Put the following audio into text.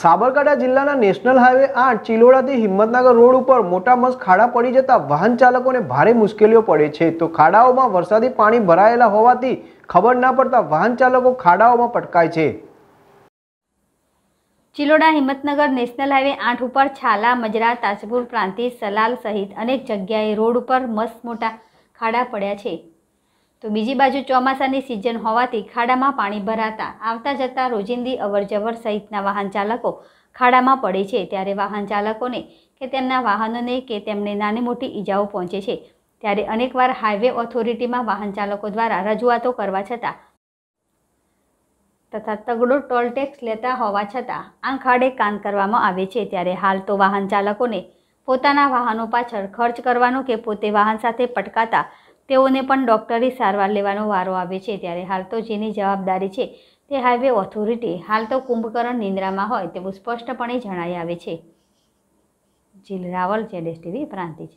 સાબરકાંઠા જિલ્લાના national highway આઠ ચિલોડાથી Himmatnagar road ઉપર મોટા મસ્ત ખાડા પડી જતા વાહન ચાલકોને ભારે મુશ્કેલીઓ પડે છે તો ખાડાઓમાં વરસાદી પાણી ભરાયેલા હોવાથી ખબર ના પડતા વાહન ચાલકો ખાડાઓમાં પટકાય છે ચિલોડા હિંમતનગર નેશનલ હાઈવે આઠ ઉપર છાલા મજરા તાજપુર પ્રાંતિ સલાલ સહિત અનેક જગ્યાએ રોડ ઉપર મસ્ત મોટા ખાડા પડ્યા છે તો બીજી બાજુ ચોમાસાની સિઝન હોવાથી ખાડામાં પાણી ભરાતા આવતા જતા રોજિંદી અવરજવર સહિતના વાહન ચાલકો ખાડામાં પડે છે ત્યારે વાહન ચાલકોને કે તેમના વાહનોને કે તેમને નાની મોટી ઈજાઓ પહોંચે છે ત્યારે અનેકવાર હાઈવે ઓથોરિટીમાં વાહન ચાલકો દ્વારા રજૂઆતો કરવા છતાં તથા તગડો ટોલ ટેક્સ લેતા હોવા છતાં આંખાડે કાન કરવામાં આવે છે ત્યારે હાલ તો વાહન ચાલકોને પોતાના વાહનો પાછળ ખર્ચ કરવાનો કે પોતે વાહન સાથે પટકાતા તેઓને પણ ડૉક્ટરી સારવાર લેવાનો વારો આવે છે ત્યારે હાલ તો જેની જવાબદારી છે તે હાઈવે ઓથોરિટી હાલ તો કુંભકરણ નિંદ્રામાં હોય તેવું સ્પષ્ટપણે જણાઈ આવે છે જીલ રાવલ જેડેસ ટીવી પ્રાંતિજ